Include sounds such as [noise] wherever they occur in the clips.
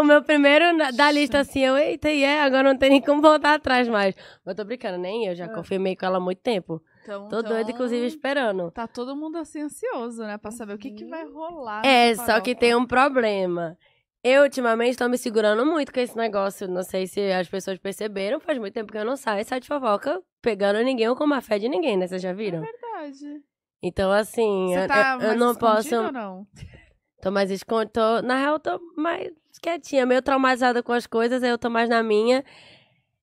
o meu primeiro da lista, assim, eu, eita, e yeah, é, agora não tem nem como voltar atrás mais. Mas tô brincando, nem eu, já é. confirmei com ela há muito tempo. Então, tô então, doida, inclusive, esperando. Tá todo mundo assim ansioso, né? Pra saber uhum. o que, que vai uhum. rolar. É, só que tem um problema. Eu, ultimamente, estou me segurando muito com esse negócio. Não sei se as pessoas perceberam. Faz muito tempo que eu não saio, saio de fofoca, pegando ninguém ou com má fé de ninguém, né? Vocês já é viram? É verdade. Então, assim, eu, tá eu, eu não posso. Ou não? Tô mais esconde, tô... na real, tô mais quietinha, meio traumatizada com as coisas, aí eu tô mais na minha.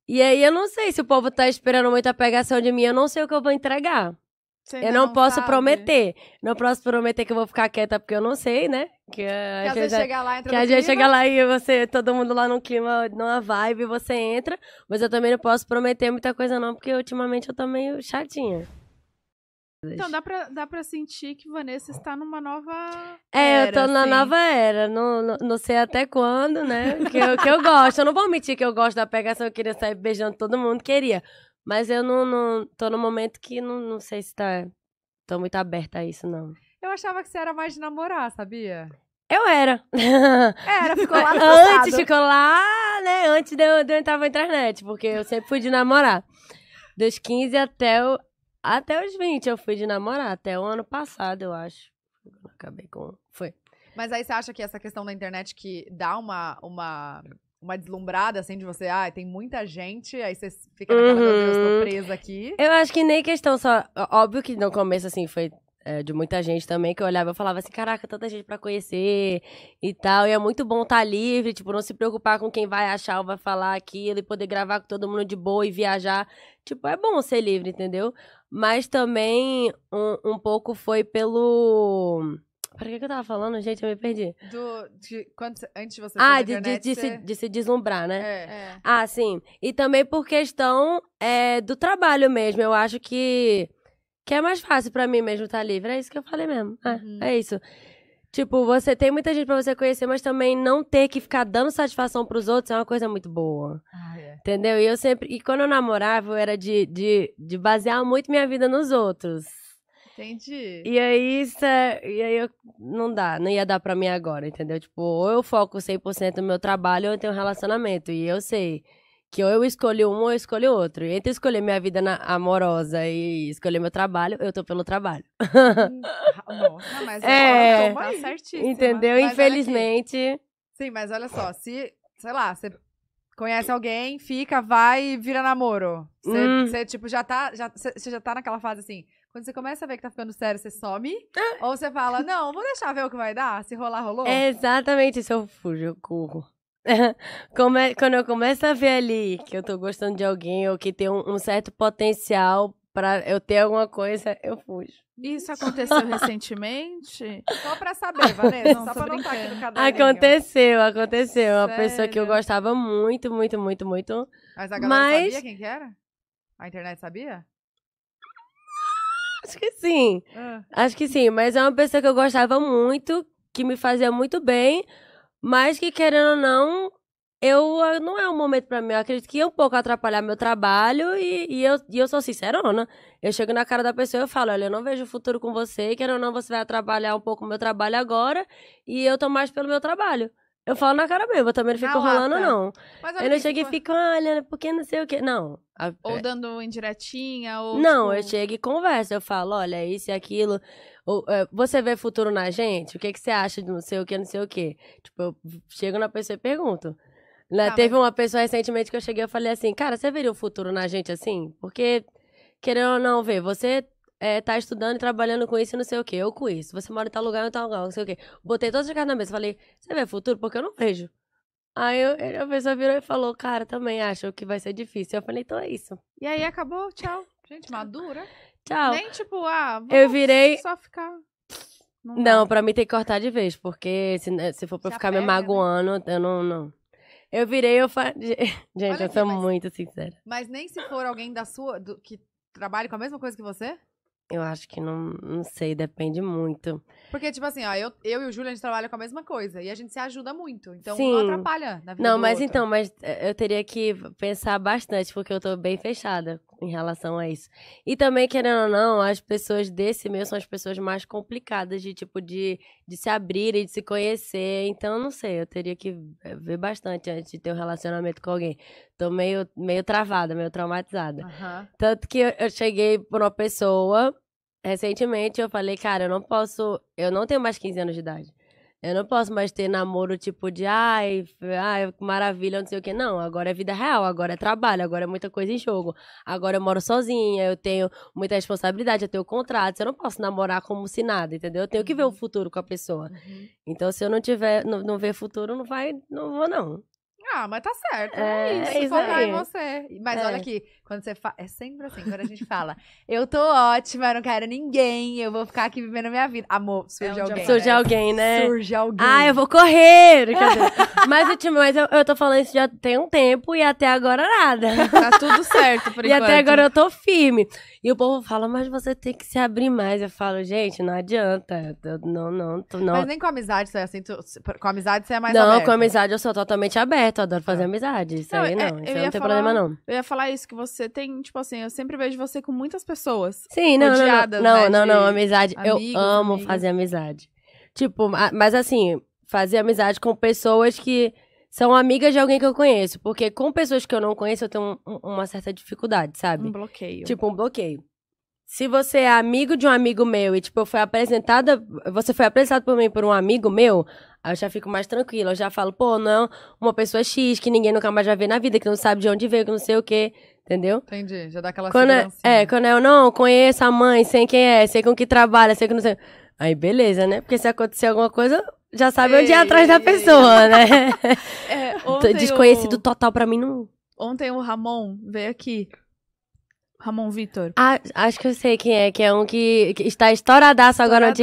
E aí eu não sei se o povo tá esperando muita pegação de mim, eu não sei o que eu vou entregar. Você eu não, não posso sabe. prometer. Não posso prometer que eu vou ficar quieta, porque eu não sei, né? Que, que gente vezes chega lá, Que chega lá e você, todo mundo lá num clima, numa vibe, você entra. Mas eu também não posso prometer muita coisa, não, porque ultimamente eu tô meio chatinha. Então dá pra, dá pra sentir que Vanessa está numa nova. É, era, eu tô assim. na nova era. Não, não, não, sei até quando, né? Que eu, que eu gosto. Eu não vou mentir que eu gosto da pegação. Eu queria sair beijando todo mundo, queria. Mas eu não, não tô no momento que não, não sei se tá. Tô muito aberta a isso, não. Eu achava que você era mais de namorar, sabia? Eu era. É, era, ficou lá [laughs] Antes ficou lá, né? Antes de eu, de eu entrar na internet, porque eu sempre fui de namorar. Dos 15 até o, até os 20 eu fui de namorar, até o ano passado, eu acho. Acabei com. Foi. Mas aí você acha que essa questão da internet que dá uma, uma, uma deslumbrada, assim, de você, ah, tem muita gente, aí você fica naquela, uhum. meu Deus, tô uhum. presa aqui. Eu acho que nem questão só. Óbvio que no começo, assim, foi é, de muita gente também que eu olhava e falava assim, caraca, tanta gente para conhecer e tal. E é muito bom estar tá livre, tipo, não se preocupar com quem vai achar ou vai falar aquilo e poder gravar com todo mundo de boa e viajar. Tipo, é bom ser livre, entendeu? Mas também um, um pouco foi pelo. Pra que, que eu tava falando, gente? Eu me perdi. Do, de, quando, antes de você Ah, de, internet, de, de, você... Se, de, se, deslumbrar, né? É. é. Ah, sim. E também por questão é, do trabalho mesmo. Eu acho que que é mais fácil para mim mesmo estar tá livre. É isso que eu falei mesmo. É, uhum. é isso. Tipo, você tem muita gente para você conhecer, mas também não ter que ficar dando satisfação para os outros é uma coisa muito boa. Ah, é. Entendeu? E eu sempre. E quando eu namorava, eu era de, de, de basear muito minha vida nos outros. Entendi. E aí, isso, é, e aí eu, não dá, não ia dar para mim agora, entendeu? Tipo, ou eu foco 100% no meu trabalho ou eu tenho um relacionamento. E eu sei que ou eu escolho um ou eu escolho outro. E entre escolher minha vida na, amorosa e escolher meu trabalho, eu tô pelo trabalho. Hum, ah, [laughs] nossa, mas é, tá certíssimo. Entendeu? Mas Infelizmente. Sim, mas olha só, se, sei lá, você conhece alguém, fica, vai e vira namoro. Você, hum. tipo, já tá, já, você já tá naquela fase assim, quando você começa a ver que tá ficando sério, você some. Ah. ou você fala, não, vou deixar ver o que vai dar. Se rolar, rolou. É exatamente se eu fujo, eu corro. [laughs] Quando eu começo a ver ali que eu tô gostando de alguém ou que tem um, um certo potencial para eu ter alguma coisa, eu fujo. Isso aconteceu recentemente? Só pra saber, Vanessa, não, só pra não estar aqui no caderninho. Aconteceu, aconteceu. Sério? Uma pessoa que eu gostava muito, muito, muito, muito. Mas a galera mas... sabia quem que era? A internet sabia? Acho que sim. Ah. Acho que sim, mas é uma pessoa que eu gostava muito, que me fazia muito bem, mas que, querendo ou não, eu ah, não é um momento para mim. Eu acredito que ia um pouco atrapalhar meu trabalho e, e, eu, e eu sou sincerona. Né? Eu chego na cara da pessoa e falo, olha, eu não vejo futuro com você, querendo ou não, você vai atrapalhar um pouco o meu trabalho agora e eu tô mais pelo meu trabalho. Eu falo na cara mesmo, eu também não fico na rolando, lata. não. Mas eu não chego e tipo fico, olha, porque não sei o quê. Não. Ou é dando indiretinha, ou. Não, tipo... eu chego e converso. Eu falo, olha, isso e aquilo. É, você vê futuro na gente? O que, que você acha de não sei o que, não sei o que? Tipo, eu chego na pessoa e pergunto. Né? Tá, Teve mas... uma pessoa recentemente que eu cheguei e falei assim, cara, você veria o futuro na gente assim? Porque, querendo ou não ver, você é, tá estudando e trabalhando com isso e não sei o que, eu com isso. Você mora em tal lugar, em tal lugar, não sei o que. Botei todas as cartas na mesa, e falei, você vê futuro? Porque eu não vejo. Aí eu, a pessoa virou e falou, cara, também acho que vai ser difícil. Eu falei, então é isso. E aí acabou, tchau. Gente, madura. Tchau. Nem tipo, ah, vamos eu virei... só ficar. Não, não pra mim tem que cortar de vez, porque se, né, se for pra Já ficar pega, me né? magoando, né? eu não, não. Eu virei, eu falei. [laughs] Gente, eu sou mas, muito sincera. Mas nem se for alguém da sua. Do, que trabalhe com a mesma coisa que você? Eu acho que não, não sei, depende muito. Porque, tipo assim, ó, eu, eu e o Júlio, a gente trabalha com a mesma coisa. E a gente se ajuda muito. Então, Sim. não atrapalha na vida Não, mas outro. então, mas eh, eu teria que pensar bastante, porque eu tô bem fechada em relação a isso. E também, querendo ou não, as pessoas desse meio são as pessoas mais complicadas de, tipo, de, de se abrir e de se conhecer. Então, não sei, eu teria que ver bastante antes de ter um relacionamento com alguém. Tô meio, meio travada, meio traumatizada. Uhum. Tanto que eu, cheguei por uma pessoa, recentemente, eu falei, cara, eu não posso, eu não tenho mais 15 anos de idade. Eu não posso mais ter namoro tipo de ai, ai, maravilha, não sei o que. Não, agora é vida real, agora é trabalho, agora é muita coisa em jogo. Agora eu moro sozinha, eu tenho muita responsabilidade, eu tenho contrato. eu não posso namorar como se nada, entendeu? Eu tenho que ver o uhum. futuro com a pessoa. Uhum. Então, se eu não tiver, não, não ver futuro, não vai, não vou não. Ah, mas tá certo. É, é isso, é isso focar em você. Mas é. olha aqui, quando você fala. É sempre assim, quando a gente fala, [laughs] eu tô ótima, eu não quero ninguém, eu vou ficar aqui vivendo a minha vida. Amor, é surge é alguém. Surge alguém, né? Surge alguém. Ah, eu vou correr! [laughs] mas, eu, tipo, mas eu, eu tô falando isso já tem um tempo e até agora nada. [laughs] Tá tudo certo, por e enquanto. E até agora eu tô firme. E o povo fala, mas você tem que se abrir mais. Eu falo, gente, não adianta. Eu, não, não, não. Mas nem com amizade você é assim. Tu, com amizade você é mais Não, com amizade eu sou totalmente aberta adoro fazer é. amizade. Isso não, aí é, não. É, isso aí não tem falar, problema, não. Eu ia falar isso, que você tem, tipo assim, eu sempre vejo você com muitas pessoas. Sim, não. Odiadas, não, não, né, não, não, amizade. Amigos, eu amo amigos. fazer amizade. Tipo, mas assim, fazer amizade com pessoas que são amigas de alguém que eu conheço. Porque com pessoas que eu não conheço, eu tenho um, uma certa dificuldade, sabe? Um bloqueio. Tipo, um bloqueio. Se você é amigo de um amigo meu e, tipo, eu fui apresentada, você foi apresentado por mim por um amigo meu, Aí eu já fico mais tranquila, eu já falo, pô, não, uma pessoa é X que ninguém nunca mais vai ver na vida, que não sabe de onde veio, que não sei o quê. Entendeu? Entendi, já dá aquela quando é, é, quando é, eu não conheço a mãe, sei quem é, sei com que trabalha, sei que não sei. Aí beleza, né? Porque se acontecer alguma coisa, já sabe Ei. onde é atrás da pessoa, né? [laughs] é, [laughs] Desconhecido o... total pra mim não. Ontem o Ramon veio aqui Ramon Vitor. Ah, acho que eu sei quem é, que é um que, que está estouradaço, estouradaço agora no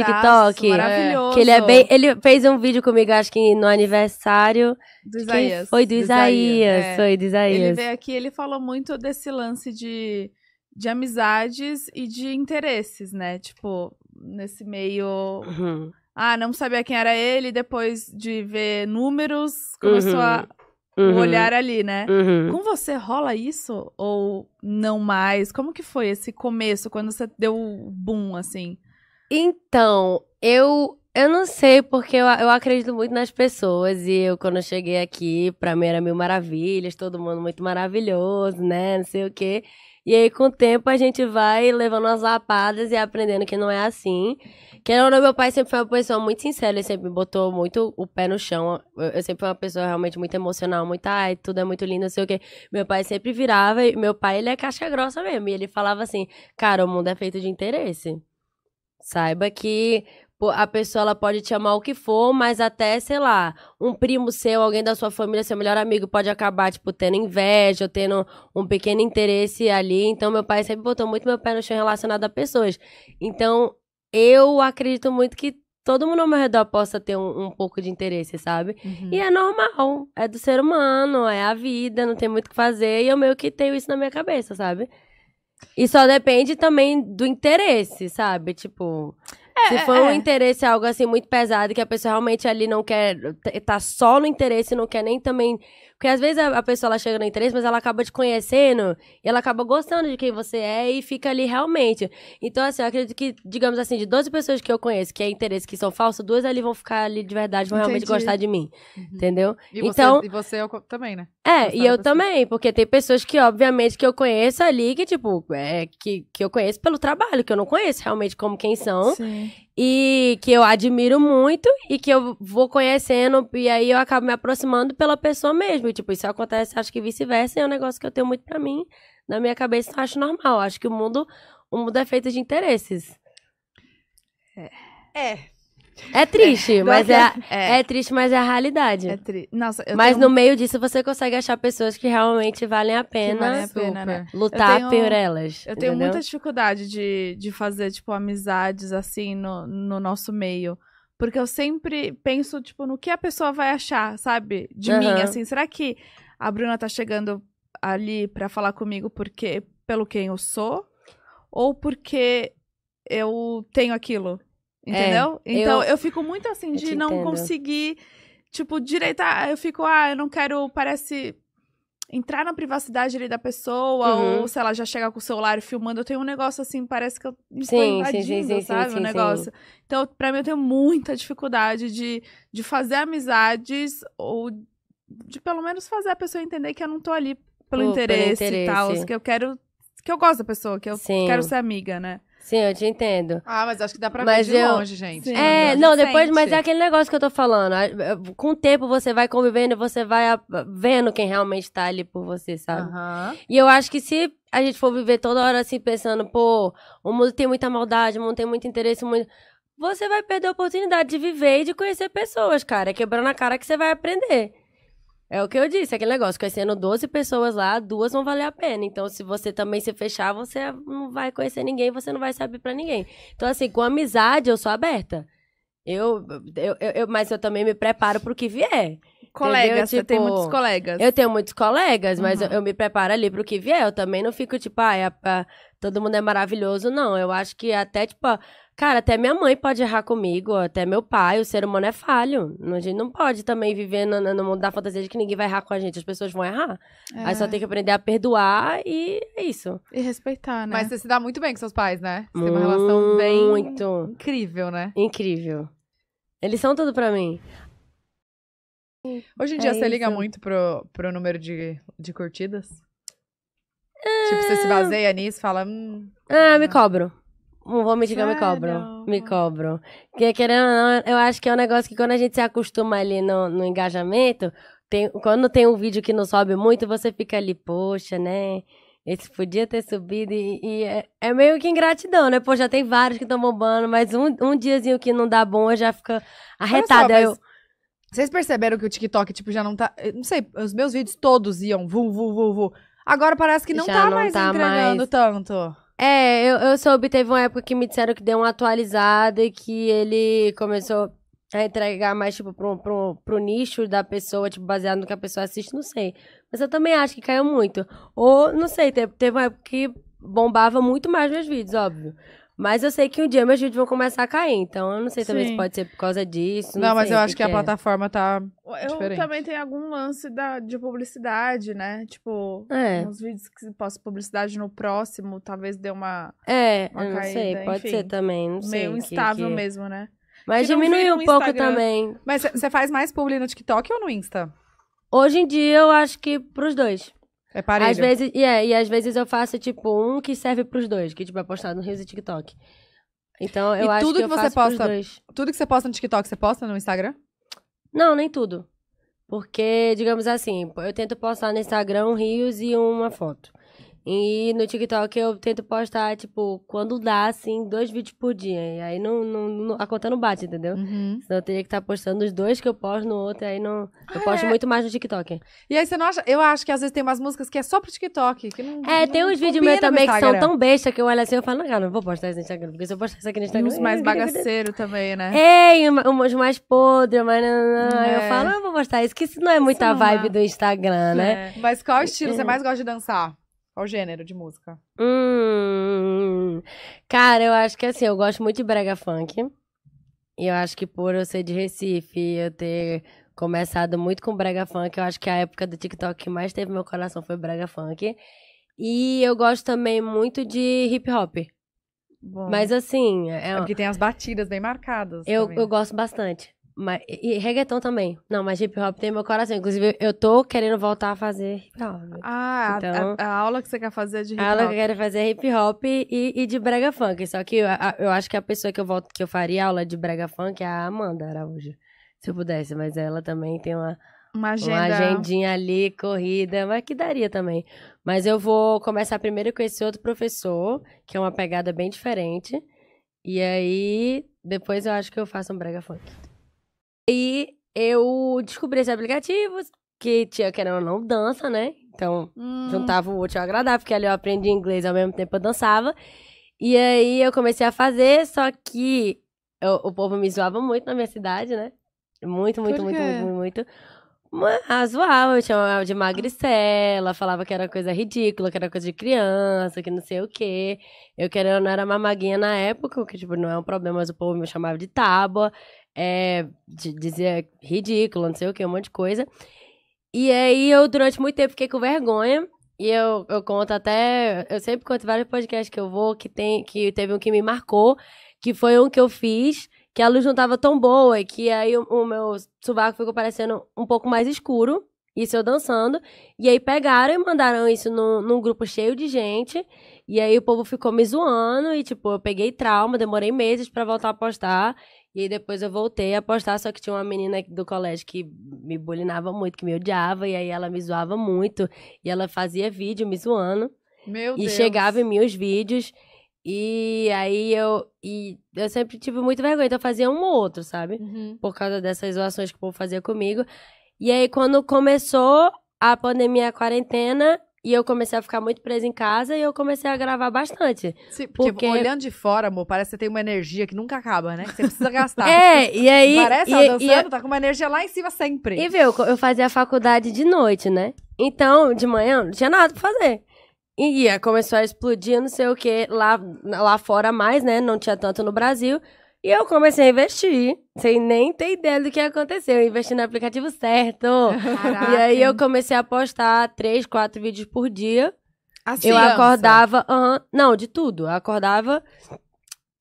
TikTok. É. Maravilhoso. Que ele é bem. Ele fez um vídeo comigo, acho que no aniversário. Do Isaías. Foi do, do Isaías. É. Foi do Isaías. Ele veio aqui ele falou muito desse lance de, de amizades e de interesses, né? Tipo, nesse meio. Uhum. Ah, não sabia quem era ele, depois de ver números, começou uhum. a Uhum. o olhar ali, né? Uhum. Com você rola isso ou não mais? Como que foi esse começo, quando você deu o boom, assim? Então, eu eu não sei, porque eu, eu acredito muito nas pessoas e eu, quando eu cheguei aqui, pra mim era mil maravilhas, todo mundo muito maravilhoso, né? Não sei o quê. E aí, com o tempo, a gente vai levando as lapadas e aprendendo que não é assim. Que era não, meu pai sempre foi uma pessoa muito sincera, ele sempre botou muito o pé no chão. Eu, sempre fui uma pessoa realmente muito emocional, muito, ai, tudo é muito lindo, não sei o quê. Meu pai sempre virava, e meu pai, ele é caixa grossa mesmo. E ele falava assim, cara, o mundo é feito de interesse. Saiba que a pessoa ela pode te amar o que for, mas até, sei lá, um primo seu, alguém da sua família, seu melhor amigo, pode acabar, tipo, tendo inveja ou tendo um pequeno interesse ali. Então, meu pai sempre botou muito meu pé no chão relacionado a pessoas. Então, eu acredito muito que todo mundo ao meu redor possa ter um, um pouco de interesse, sabe? Uhum. E é normal, é do ser humano, é a vida, não tem muito o que fazer. E eu meio que tenho isso na minha cabeça, sabe? E só depende também do interesse, sabe? Tipo, é, Se é, for é. um interesse, algo assim muito pesado, que a pessoa realmente ali não quer, tá só no interesse, não quer nem também porque às vezes a, a pessoa ela chega no interesse, mas ela acaba te conhecendo e ela acaba gostando de quem você é e fica ali realmente. Então, assim, eu acredito que, digamos assim, de 12 pessoas que eu conheço que é interesse, que são falsos, duas ali vão ficar ali de verdade, vão Entendi. realmente gostar de mim. Uhum. Entendeu? E então, você, e você eu, é também, né? É, e eu também, porque tem pessoas que, obviamente, que eu conheço ali, que, tipo, é, que, que eu conheço pelo trabalho, que eu não conheço realmente como quem são. Sim e que eu admiro muito e que eu vou conhecendo e aí eu acabo me aproximando pela pessoa mesmo. E, tipo, isso acontece, acho que vice-versa, é um negócio que eu tenho muito para mim. Na minha cabeça, eu acho normal. Acho que o mundo, o mundo é feito de interesses. É. É. É triste, é, mas é, é, é. triste, mas é a realidade. É tri... Nossa, mas tenho... no meio disso você consegue achar pessoas que realmente valem a pena, a pena né? lutar tenho, por elas. Eu tenho entendeu? muita dificuldade de, de fazer, tipo, amizades assim no, no nosso meio. Porque eu sempre penso, tipo, no que a pessoa vai achar, sabe? De uhum. mim, assim. Será que a Bruna tá chegando ali para falar comigo porque pelo quem eu sou? Ou porque eu tenho aquilo? É, Entendeu? É, então eu, eu, fico muito assim de não entendo. conseguir, tipo, direitar. Ah, eu fico, ah, eu não quero, parece. Entrar na privacidade ali da pessoa, uhum. ou, sei lá, já chegar com o celular filmando. Eu tenho um negócio assim, parece que eu me estou invadindo, sabe? Sim, um negócio. Sim. Então, pra mim, eu tenho muita dificuldade de, de fazer amizades, ou de pelo menos fazer a pessoa entender que eu não tô ali pelo, interesse, pelo interesse e tal. Que eu quero. Que eu gosto da pessoa, que eu sim. quero ser amiga, né? Sim, eu te entendo. Ah, mas acho que dá pra mas ver de eu... longe, gente. Sim, é, não, depois, sente. mas é aquele negócio que eu tô falando. Com o tempo você vai convivendo e você vai vendo quem realmente tá ali por você, sabe? E eu acho que se a gente for viver toda hora assim pensando, pô, o mundo tem muita maldade, o mundo tem muito interesse, muito você vai perder a oportunidade de viver e de conhecer pessoas, cara. É quebrando a cara que você vai aprender. É o que eu disse, aquele negócio, conhecendo 12 pessoas lá, duas vão valer a pena. Então, se você também se fechar, você não vai conhecer ninguém, você não vai saber para ninguém. Então, assim, com amizade, eu sou aberta. Eu, eu, eu mas eu também me preparo pro que vier. Colegas, tipo, você tem tipo, muitos colegas. Eu tenho muitos colegas, mas uhum. eu, eu, me preparo ali pro que vier. Eu também não fico, tipo, ah, é, é, todo mundo é maravilhoso, não. Eu acho que até, tipo, Cara, até minha mãe pode errar comigo, até meu pai, o ser humano é falho. A gente não pode também viver no, no mundo da fantasia de que ninguém vai errar com a gente, as pessoas vão errar. É. Aí só tem que aprender a perdoar e é isso. E respeitar, né? Mas você se dá muito bem com seus pais, né? Você muito, tem uma relação bem. Muito. Incrível, né? Incrível. Eles são tudo para mim. Hoje em dia é você isso. liga muito pro, pro número de, de curtidas? É... Tipo, você se baseia nisso, fala. Hum, ah, me né? cobro um vomit que eu me cobro. Me cobro. Porque, querendo ou não, eu acho que é um negócio que quando a gente se acostuma ali no, no engajamento, tem, quando tem um vídeo que não sobe muito, você fica ali, poxa, né? Esse podia ter subido e, e é, é, meio que ingratidão, né? Pô, já tem vários que estão bombando, mas um, um diazinho que não dá bom, eu já fico arretada. Só, eu... Vocês perceberam que o TikTok, tipo, já não tá... Não sei, os meus vídeos todos iam vu, vu, vu, vu. Agora parece que não já tá não mais tá entregando mais... tanto. É, eu, eu soube, teve uma época que me disseram que deu uma atualizada e que ele começou a entregar mais, tipo, pro, pro, pro nicho da pessoa, tipo, baseado no que a pessoa assiste, não sei. Mas eu também acho que caiu muito. Ou, não sei, teve, teve uma época que bombava muito mais meus vídeos, óbvio. Mas eu sei que um dia meus vídeos vão começar a cair, então eu não sei também Sim. se pode ser por causa disso. Não, não mas eu acho que, que a é. plataforma tá. Eu diferente. também tenho algum lance da, de publicidade, né? Tipo, é. uns vídeos que posso publicidade no próximo, talvez dê uma. É, uma não caída, sei, pode enfim, ser também. Não sei. Meio instável que, que... mesmo, né? Mas diminuiu um pouco Instagram. também. Mas você faz mais publi no TikTok ou no Insta? Hoje em dia eu acho que pros dois. É parelho. Às vezes, e, é, e às vezes eu faço, tipo, um que serve pros dois, que, tipo, é postado no Rios e TikTok. Então, eu e acho tudo que, que eu você posta, Tudo que você posta no TikTok, você posta no Instagram? Não, nem tudo. Porque, digamos assim, eu tento postar no Instagram um Rios e uma foto. E no TikTok eu tento postar, tipo, quando dá, assim, dois vídeos por dia. E aí não, não, não a conta não bate, entendeu? Uhum. Senão eu teria que estar tá postando os dois que eu posto no outro, aí não. Ah, eu posto é. muito mais no TikTok. E aí você não acha. Eu acho que às vezes tem umas músicas que é só pro TikTok. Que não, é, não tem uns vídeos meus também que são tão besta que eu olho assim e falo, não, cara, não vou postar isso no Instagram, porque se eu postar isso aqui no Instagram. E uns mais [laughs] bagaceiro também, né? É, um, uns mais podres, mas não, não. É. eu falo, não, eu é. vou postar isso, que isso não é muita não vibe do Instagram, né? É. Mas qual estilo você mais gosta de dançar? Qual gênero de música? Hum, cara, eu acho que assim, eu gosto muito de brega funk. E eu acho que por eu ser de Recife, eu ter começado muito com brega funk, eu acho que a época do TikTok que mais teve meu coração foi brega funk. E eu gosto também muito de hip hop. Bom, Mas assim. É, é porque tem as batidas bem marcadas. Eu, eu gosto bastante. Mas, e reggaeton também. Não, mas hip hop tem meu coração. Inclusive, eu tô querendo voltar a fazer hip hop. Ah, então, a, a, aula que você quer fazer é de hip hop. A aula que eu quero fazer é hip hop e, e de brega funk. Só que eu, eu acho que a pessoa que eu volto, que eu faria aula de brega funk é a Amanda Araújo. Se eu pudesse, mas ela também tem uma, uma, agenda. uma agendinha ali, corrida, mas que daria também. Mas eu vou começar primeiro com esse outro professor, que é uma pegada bem diferente. E aí, depois eu acho que eu faço um brega funk. E eu descobri esses aplicativos, que tinha, que era não, dança, né? Então, hum. juntava o útil ao agradável, porque ali eu aprendi inglês ao mesmo tempo eu dançava. E aí eu comecei a fazer, só que eu, o povo me zoava muito na minha cidade, né? Muito, muito, muito, muito, muito, muito. Mas zoava, eu chamava de magricela, falava que era coisa ridícula, que era coisa de criança, que não sei o quê. Eu querendo não era mamaguinha na época, que tipo, não é um problema, mas o povo me chamava de tábua é, dizia ridículo, não sei o que, um monte de coisa. E aí eu, durante muito tempo, fiquei com vergonha. E eu, eu conto até. Eu sempre conto vários podcasts que eu vou, que, tem, que teve um que me marcou, que foi um que eu fiz, que a luz não tava tão boa, e que aí o, o meu sovaco ficou parecendo um pouco mais escuro. Isso eu dançando. E aí pegaram e mandaram isso num, num grupo cheio de gente. E aí o povo ficou me zoando e, tipo, eu peguei trauma, demorei meses para voltar a postar. E aí depois eu voltei a postar, só que tinha uma menina do colégio que me bulinava muito, que me odiava, e aí ela me zoava muito. E ela fazia vídeo me zoando. Meu e Deus. E chegava em mim os vídeos. E aí eu. E eu sempre tive muita vergonha, então eu fazia um ou outro, sabe? Uhum. Por causa dessas zoações que o povo fazia comigo. E aí, quando começou a pandemia, a quarentena, e eu comecei a ficar muito presa em casa e eu comecei a gravar bastante. Sim, porque, porque... olhando de fora, amor, parece que você tem uma energia que nunca acaba, né? Que você precisa [laughs] gastar. é, e aí. Parece, e, ela dançando, e, tá com uma energia lá em cima sempre. E viu, eu fazia faculdade de noite, né? Então, de manhã, não tinha nada pra fazer. E ia, começou a explodir, não sei o que, lá, lá fora mais, né? Não tinha tanto no Brasil. E eu comecei a investir, sem nem ter ideia do que aconteceu. Eu investi no aplicativo certo. Caraca. E aí eu comecei a postar três, quatro vídeos por dia. Assim, eu acordava, uh -huh, não, de tudo. Eu acordava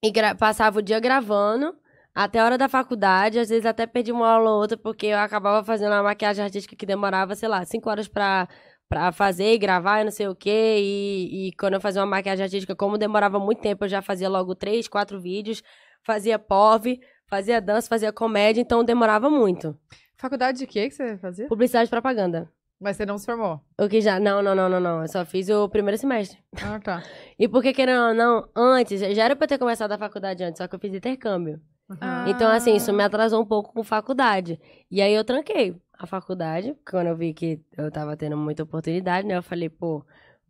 e passava o dia gravando até a hora da faculdade, às vezes até perdi uma aula ou outra, porque eu acabava fazendo uma maquiagem artística que demorava, sei lá, cinco horas pra, pra fazer e gravar e não sei o quê. E, e quando eu fazia uma maquiagem artística, como demorava muito tempo, eu já fazia logo três, quatro vídeos fazia POV, fazia dança, fazia comédia, então demorava muito. Faculdade de quê que você fazia? Publicidade e propaganda. Mas você não se formou? O que já. Não, não, não, não, não. Eu só fiz o primeiro semestre. Ah, tá. e porque, querendo ou não, antes, já era pra eu ter começado a faculdade antes, só que eu fiz intercâmbio. Ah. Então, assim, isso me atrasou um pouco com faculdade. E aí eu tranquei a faculdade, quando eu vi que eu tava tendo muita oportunidade, né? Eu falei, pô,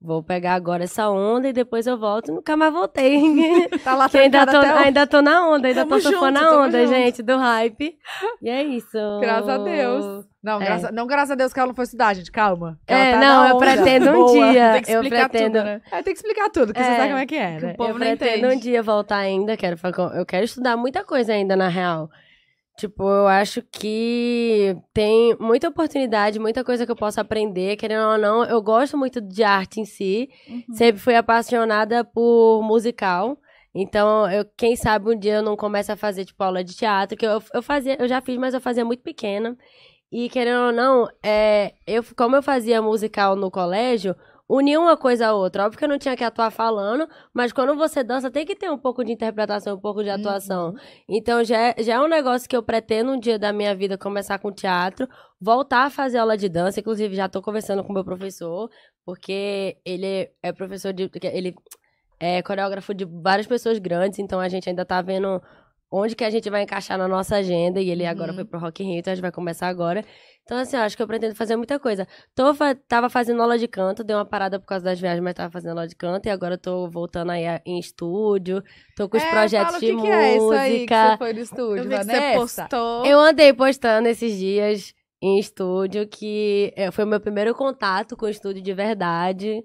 Vou pegar agora essa onda e depois eu volto. Nunca mais voltei. [laughs] tá lá ainda tô, até ainda tô na onda, ainda tamo tô surfando a onda, gente, junto. do hype. E é isso. Graças a Deus. Não, é. graça, não graças a Deus que ela não foi estudar, gente. Calma. É, tá não, eu pretendo um [laughs] dia. Tem que explicar eu pretendo... tudo, né? É, tem que explicar tudo, que é, você sabe como é que é, né? Que o né? povo eu não pretendo entende. um dia voltar ainda. Quero, eu quero estudar muita coisa ainda, na real. Tipo, eu acho que tem muita oportunidade, muita coisa que eu posso aprender, querendo ou não. Eu gosto muito de arte em si. Uhum. Sempre fui apaixonada por musical. Então, eu, quem sabe um dia eu não começo a fazer, tipo, aula de teatro, que eu, eu fazia, eu já fiz, mas eu fazia muito pequena. E querendo ou não, é, eu, como eu fazia musical no colégio, unir uma coisa à outra. Óbvio que eu não tinha que atuar falando, mas quando você dança, tem que ter um pouco de interpretação, um pouco de atuação. Uhum. Então já é, já é um negócio que eu pretendo um dia da minha vida começar com teatro, voltar a fazer aula de dança. Inclusive, já tô conversando com meu professor, porque ele é professor de. Ele é coreógrafo de várias pessoas grandes, então a gente ainda tá vendo onde que a gente vai encaixar na nossa agenda. E ele agora uhum. foi pro Rock in Rio, então a gente vai começar agora. Então, assim, eu acho que eu pretendo fazer muita coisa. Tô, tava fazendo aula de canto, deu uma parada por causa das viagens, mas tava fazendo aula de canto. E agora tô voltando aí em estúdio. Tô com os é, projetos fala, de que música. Que é isso aí que você foi no estúdio, eu vi Que você postou. Eu andei postando esses dias em estúdio, que eh, foi o meu primeiro contato com o estúdio de verdade.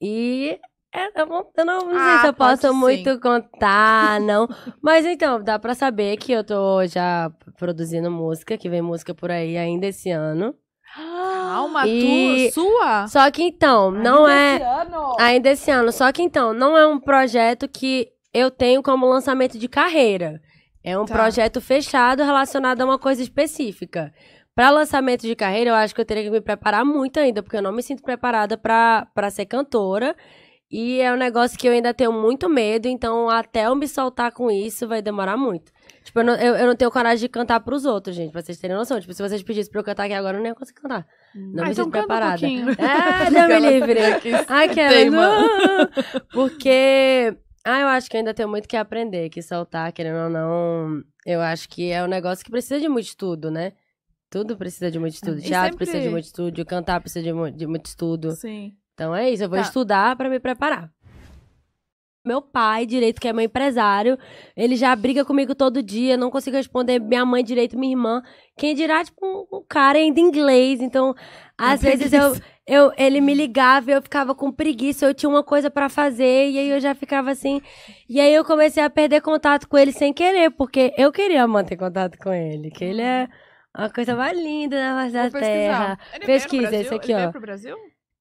E é, eu, não, eu não sei ah, se eu posso muito contar, [laughs] não. Mas então, dá pra saber que eu tô já produzindo música, que vem música por aí ainda esse ano. Calma, e... tu, sua? Só que então, não ainda é. Esse ano. Ainda esse ano. Só que então, não é um projeto que eu tenho como lançamento de carreira. É um tá. projeto fechado relacionado a uma coisa específica. Para lançamento de carreira, eu acho que eu teria que me preparar muito ainda, porque eu não me sinto preparada para ser cantora. E é um negócio que eu ainda tenho muito medo, então até eu me soltar com isso vai demorar muito. Tipo, eu não, eu, eu não tenho coragem de cantar pros outros, gente, pra vocês terem noção. Tipo, se vocês pedissem pra eu cantar aqui agora, eu nem ia conseguir cantar. Hum. Não ah, me sinto então preparada. Um é, [laughs] Deus me livre. Aquela. É [laughs] Porque. Ah, eu acho que eu ainda tenho muito que aprender, que soltar, querendo ou não. Eu acho que é um negócio que precisa de muito estudo, né? Tudo precisa de muito estudo. Teatro sempre... precisa de muito estudo, cantar precisa de muito, de muito estudo. Sim. Então é isso, eu vou tá. estudar para me preparar. Meu pai, direito, que é meu empresário, ele já briga comigo todo dia, não consigo responder minha mãe direito, minha irmã. Quem dirá, tipo, um, um cara ainda inglês. Então, às vezes eu, eu, ele me ligava e eu ficava com preguiça, eu tinha uma coisa para fazer, e aí eu já ficava assim. E aí eu comecei a perder contato com ele sem querer, porque eu queria manter contato com ele, que ele é uhum. uma coisa mais linda na face da terra. Pesquisa, esse aqui, ele ó. Veio pro Brasil?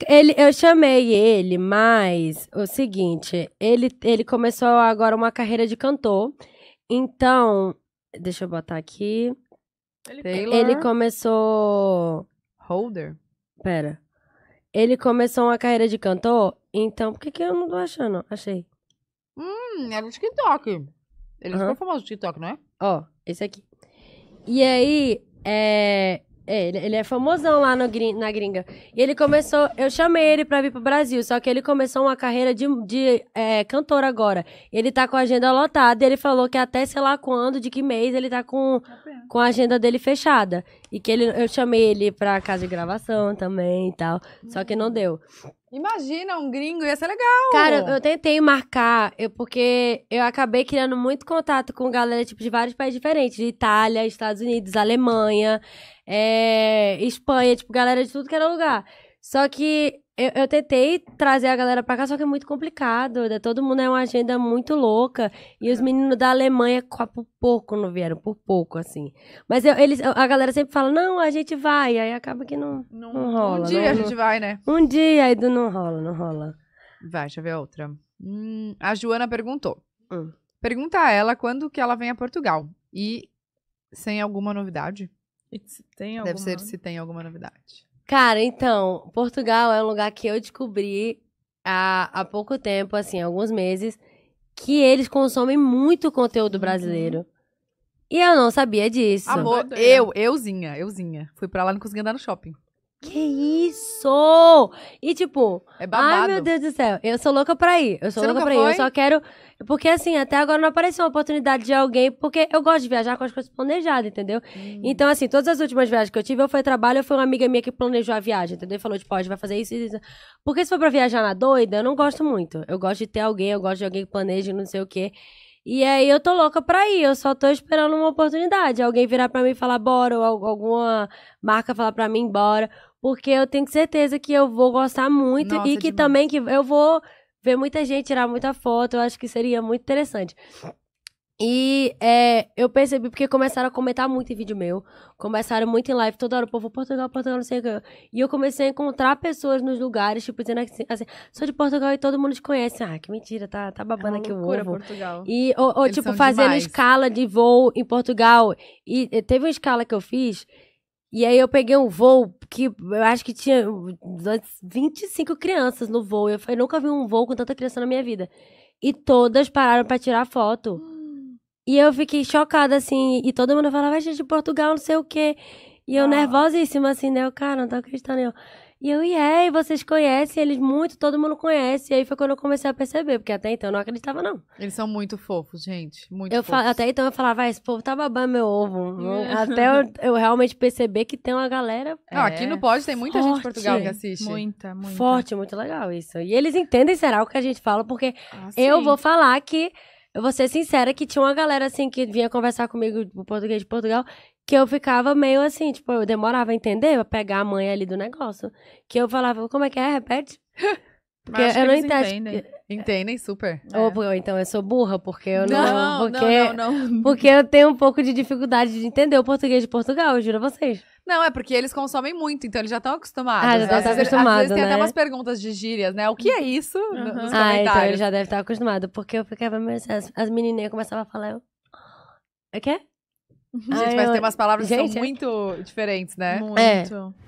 Ele, eu chamei ele, mas o seguinte, ele, ele começou agora uma carreira de cantor. Então, deixa eu botar aqui. Ele, ele começou. Holder? Pera. Ele começou uma carreira de cantor, então por que, que eu não tô achando? Achei. Hum, era o TikTok. Ele uhum. ficou famoso no TikTok, não é? Ó, esse aqui. E aí, é, é, ele, ele é famosão lá no, na gringa. E ele começou. Eu chamei ele pra vir pro Brasil, só que ele começou uma carreira de, de é, cantor agora. Ele tá com a agenda lotada e ele falou que até sei lá quando, de que mês, ele tá com, com a agenda dele fechada. E que ele, eu chamei ele pra casa de gravação também e tal. Só que não deu. Imagina, um gringo, ia ser legal. Cara, eu tentei marcar, eu, porque eu acabei criando muito contato com galera tipo, de vários países diferentes. De Itália, Estados Unidos, Alemanha, é, Espanha, tipo, galera de tudo que era lugar. Só que eu, eu, tentei trazer a galera pra cá, só que é muito complicado. Né? Todo mundo é uma agenda muito louca. E os meninos da Alemanha, por pouco, não vieram, por pouco, assim. Mas eu, eles, a galera sempre fala: não, a gente vai. Aí acaba que não, não, não rola. Um dia não, né? a gente não, vai, né? Um dia, aí não rola, não rola. Vai, deixa eu ver outra. Hum, a Joana perguntou: hum. pergunta a ela quando que ela vem a Portugal. E sem alguma novidade? se tem alguma... Deve ser se tem alguma novidade. Cara, então, Portugal é um lugar que eu descobri há, há pouco tempo, assim, alguns meses, que eles consomem muito conteúdo uhum. brasileiro. E eu não sabia disso. Amor, eu, euzinha, euzinha. Fui pra lá não consegui andar no shopping. Que isso! E tipo, é ai meu Deus do céu, eu sou louca pra ir. Eu sou Você louca pra foi? ir. Eu só quero. Porque assim, até agora não apareceu uma oportunidade de alguém, porque eu gosto de viajar com as coisas planejadas, entendeu? Hum. Então, assim, todas as últimas viagens que eu tive, eu fui trabalho, eu fui uma amiga minha que planejou a viagem, entendeu? Falou, tipo, pode a gente vai fazer isso e isso. Porque se for pra viajar na doida, eu não gosto muito. Eu gosto de ter alguém, eu gosto de alguém que planeje, não sei o quê. E aí eu tô louca pra ir, eu só tô esperando uma oportunidade. Alguém virar pra mim e falar bora, ou alguma marca falar pra mim bora. Porque eu tenho certeza que eu vou gostar muito Nossa, e que demais. também que eu vou ver muita gente tirar muita foto. Eu acho que seria muito interessante. E é, eu percebi porque começaram a comentar muito em vídeo meu. Começaram muito em live, toda hora, o povo, Portugal, Portugal, não sei o que. E eu comecei a encontrar pessoas nos lugares, tipo, dizendo assim, assim sou de Portugal e todo mundo te conhece. Ah, que mentira, tá, tá é babando é aqui o ovo. Portugal. E, ou, ou tipo, fazendo demais. escala de voo em Portugal. E eh, teve uma escala que eu fiz e aí eu peguei um voo que eu acho que tinha 25 crianças no voo. Eu falei, nunca vi um voo com tanta criança na minha vida. E todas pararam para tirar foto. E eu fiquei chocada, assim. E todo mundo falava, gente, de Portugal, não sei o quê. E eu ah. nervosíssima, assim, né? Eu, cara, não tô acreditando. Eu, e eu, e aí, vocês conhecem eles muito, todo mundo conhece. E aí foi quando eu comecei a perceber, porque até então eu não acreditava, não. Eles são muito fofos, gente. Muito eu fofos. Até então eu falava, ah, esse povo tá babando meu ovo. [laughs] É. até eu, eu, realmente perceber que tem uma galera. Não, é, aqui no é. Pode tem muita forte. gente de Portugal que assiste. Muita, muita. Forte, muito legal isso. E eles entendem, será, o que a gente fala, porque ah, eu vou falar que. Eu vou ser sincera que tinha uma galera assim que vinha conversar comigo o português de Portugal que eu ficava meio assim, tipo, eu demorava a entender, a pegar a mãe ali do negócio. Que eu falava, como é que é? Repete. [laughs] Porque eu, eu não entendo. Entendem. entendem. super. Ou então eu sou burra, porque eu não. não porque, não, não, Porque eu tenho um pouco de dificuldade de entender o português de Portugal, eu juro a vocês. Não, é porque eles consomem muito, então eles já estão acostumados. Ah, já estão acostumados. Às vezes né? tem até né? umas perguntas de gírias, né? O que é isso? Uhum. Nos comentários. Ah, então ele já deve estar acostumado, porque eu ficava meio. Assim, as, as menininhas começavam a falar. Eu... Ah, é o quê? Gente, Ai, mas umas palavras gente, que são é muito diferentes, né? Muito. É.